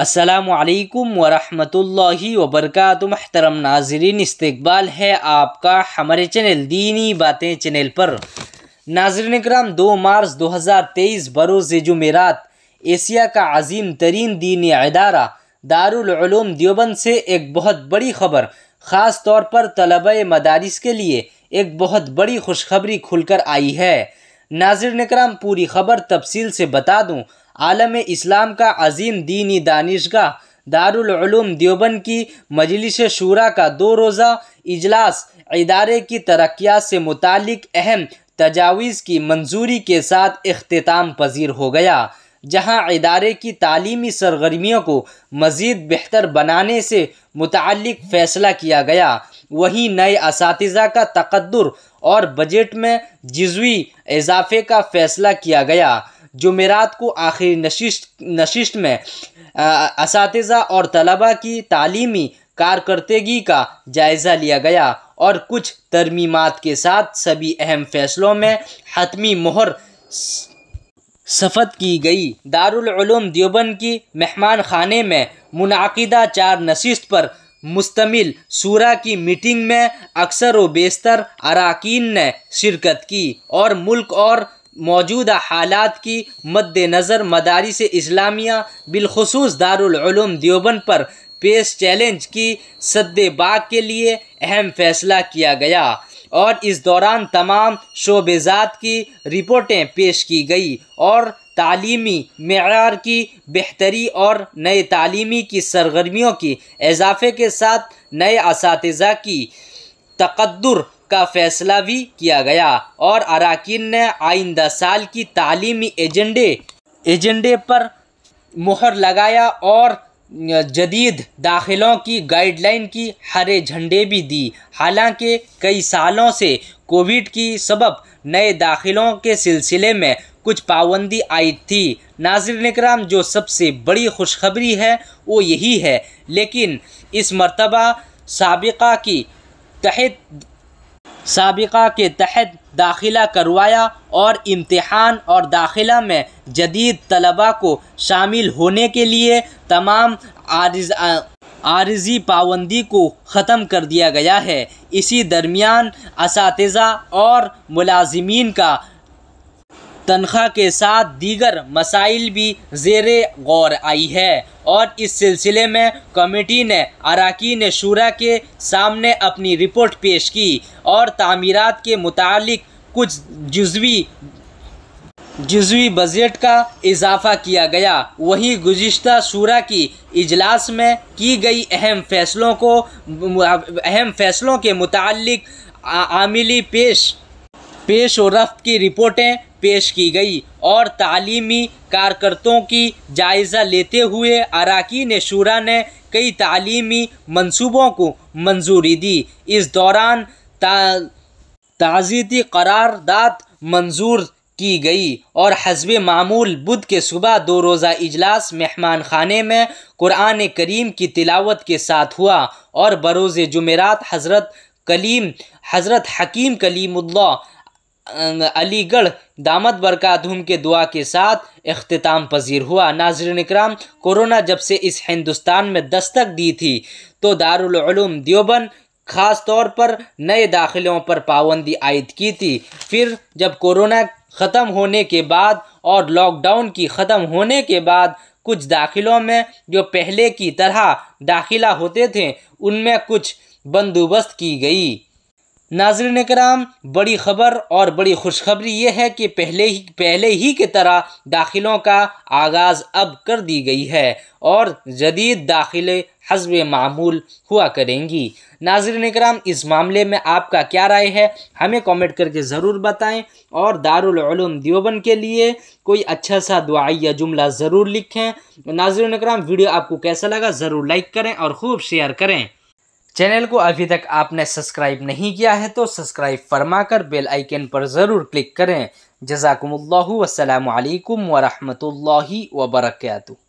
असलकम वरहमतुल्लि वबरक महतरम नाजरीन इस्तबाल है आपका हमारे चैनल दीनी बातें चैनल पर नाजरन कराम दो मार्च 2023 बरोज़ जुमेरात एशिया का अजीम तरीन दीनी अदारा दारूम दियोबंद से एक बहुत बड़ी खबर ख़ास तौर पर तलब मदारस के लिए एक बहुत बड़ी खुशखबरी खुलकर आई है नाजिर निकराम पूरी खबर तफसील से बता दूँ आलम इस्लाम का अजीम दीनी दानिशगा दारूम देवबंद की मजलिस शुरा का दो रोज़ा इजलास इदारे की तरक्यात से मुतल अहम तजावीज़ की मंजूरी के साथ अख्ताम पजीर हो गया जहां इदारे की तालीमी सरगर्मियों को मज़ीद बेहतर बनाने से मुतल फ़ैसला किया गया वहीं नए इस का तकदर और बजट में जजवी इजाफे का फ़ैसला किया गया जुमेरात को आखिरी नशिश नशिश में इस और तलबा की तालीमी कारकर्दगी का जायज़ा लिया गया और कुछ तरमीमत के साथ सभी अहम फ़ैसलों में हतमी मोहर सफ़त की गई दारुलूम दियोबन की मेहमान खाने में मुनदा चार नशिस्त पर मुस्तमिल सूरा की मीटिंग में अक्सर व बेस्तर अरकान ने शिरकत की और मुल्क और मौजूदा हालात की मद्दनज़र से इस्लामिया बिलखसूस दारुलूम दियोबन पर पेश चैलेंज की सद्दे बाग के लिए अहम फैसला किया गया और इस दौरान तमाम शोबेजात की रिपोर्टें पेश की गई और तालीमी मैार की बेहतरी और नए तालीमी की सरगर्मियों की इजाफे के साथ नए इस की तकदर का फ़ैसला भी किया गया और अरकान ने आइंदा साल की तालीमी एजेंडे एजेंडे पर मुहर लगाया और जदीद दाखिलों की गाइडलाइन की हरे झंडे भी दी हालांकि कई सालों से कोविड की सबब नए दाखिलों के सिलसिले में कुछ पाबंदी आई थी नाजिर कराम जो सबसे बड़ी खुशखबरी है वो यही है लेकिन इस मरतबा सबका की तहत सबका के तहत दाखिला करवाया और इम्तहान और दाखिला में जदीद तलबा को शामिल होने के लिए तमाम आरज आरजी पाबंदी को ख़त्म कर दिया गया है इसी दरमियान इस और मुलाजमीन का तनख्वाह के साथ दीगर मसाइल भी जेर गौर आई है और इस सिलसिले में कमेटी ने अरकान शुरा के सामने अपनी रिपोर्ट पेश की और तमीरत के मुतालिक कुछ जजवी जजवी बजट का इजाफा किया गया वहीं गुज्त शूरा की इजलास में की गई अहम फैसलों को अहम फैसलों के मुतालिक आमिली पेश पेश और रफ्त की रिपोर्टें पेश की गई और तालीमी कारकर्तों की जायज़ा लेते हुए ने शुरा ने कई तालीमी मनसूबों को मंजूरी दी इस दौरान ताज़ीती करारदाद मंजूर की गई और हजब मामूल बुध के सुबह दो रोज़ा इजलास मेहमान खाने में कुरान करीम की तिलावत के साथ हुआ और बरोज़ जमेरात हज़रत कलीम हज़रत हकीम कलीमुल्ला अं, अलीगढ़ दामद धूम के दुआ के साथ अख्ताम पजीर हुआ नाजरन कराम कोरोना जब से इस हिंदुस्तान में दस्तक दी थी तो दारुलूम दियोबंद ख़ास तौर पर नए दाखिलों पर पाबंदी आयद की थी फिर जब कोरोना ख़त्म होने के बाद और लॉकडाउन की ख़त्म होने के बाद कुछ दाखिलों में जो पहले की तरह दाखिला होते थे उनमें कुछ बंदोबस्त की गई नाजरन कराम बड़ी ख़बर और बड़ी खुशखबरी ये है कि पहले ही पहले ही की तरह दाखिलों का आगाज़ अब कर दी गई है और जदीद दाखिले हजब मामूल हुआ करेंगी नाजरन कराम इस मामले में आपका क्या राय है हमें कमेंट करके ज़रूर बताएं और दारुलूम दियोबन के लिए कोई अच्छा सा दुआई या जुमला ज़रूर लिखें नाजरन कराम वीडियो आपको कैसा लगा ज़रूर लाइक करें और ख़ूब शेयर करें चैनल को अभी तक आपने सब्सक्राइब नहीं किया है तो सब्सक्राइब फरमा कर बेल आइकन पर ज़रूर क्लिक करें जजाकम्ल वसलम वरहमल वर्का